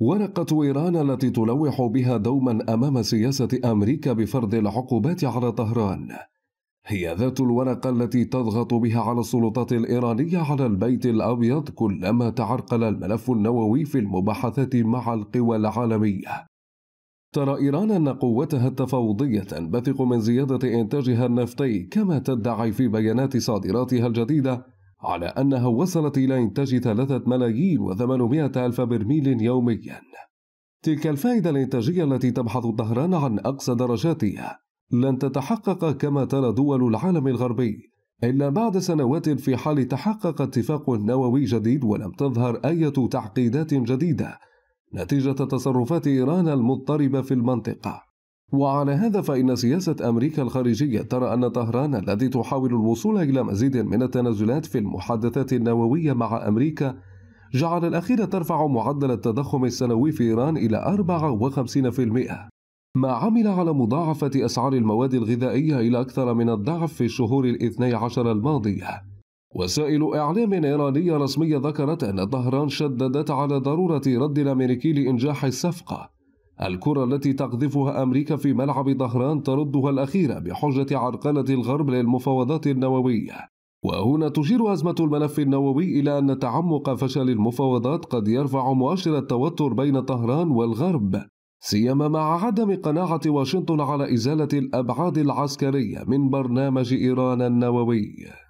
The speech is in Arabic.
ورقة إيران التي تلوح بها دوما أمام سياسة أمريكا بفرض العقوبات على طهران هي ذات الورقة التي تضغط بها على السلطات الإيرانية على البيت الأبيض كلما تعرقل الملف النووي في المباحثات مع القوى العالمية ترى إيران أن قوتها التفاوضية تنبثق من زيادة إنتاجها النفطي كما تدعي في بيانات صادراتها الجديدة على أنها وصلت إلى إنتاج ثلاثة ملايين وثمانمائة ألف برميل يوميا تلك الفائدة الإنتاجية التي تبحث طهران عن أقصى درجاتها لن تتحقق كما ترى دول العالم الغربي إلا بعد سنوات في حال تحقق اتفاق نووي جديد ولم تظهر أي تعقيدات جديدة نتيجة تصرفات إيران المضطربة في المنطقة وعلى هذا فإن سياسة أمريكا الخارجية ترى أن طهران التي تحاول الوصول إلى مزيد من التنازلات في المحادثات النووية مع أمريكا جعل الأخير ترفع معدل التضخم السنوي في إيران إلى 54% ما عمل على مضاعفة أسعار المواد الغذائية إلى أكثر من الضعف في الشهور الاثني عشر الماضية وسائل إعلام إيرانية رسمية ذكرت أن طهران شددت على ضرورة رد الأمريكي لإنجاح الصفقة الكرة التي تقذفها أمريكا في ملعب طهران تردها الأخيرة بحجة عرقلة الغرب للمفاوضات النووية وهنا تشير أزمة الملف النووي إلى أن تعمق فشل المفاوضات قد يرفع مؤشر التوتر بين طهران والغرب سيما مع عدم قناعة واشنطن على إزالة الأبعاد العسكرية من برنامج إيران النووي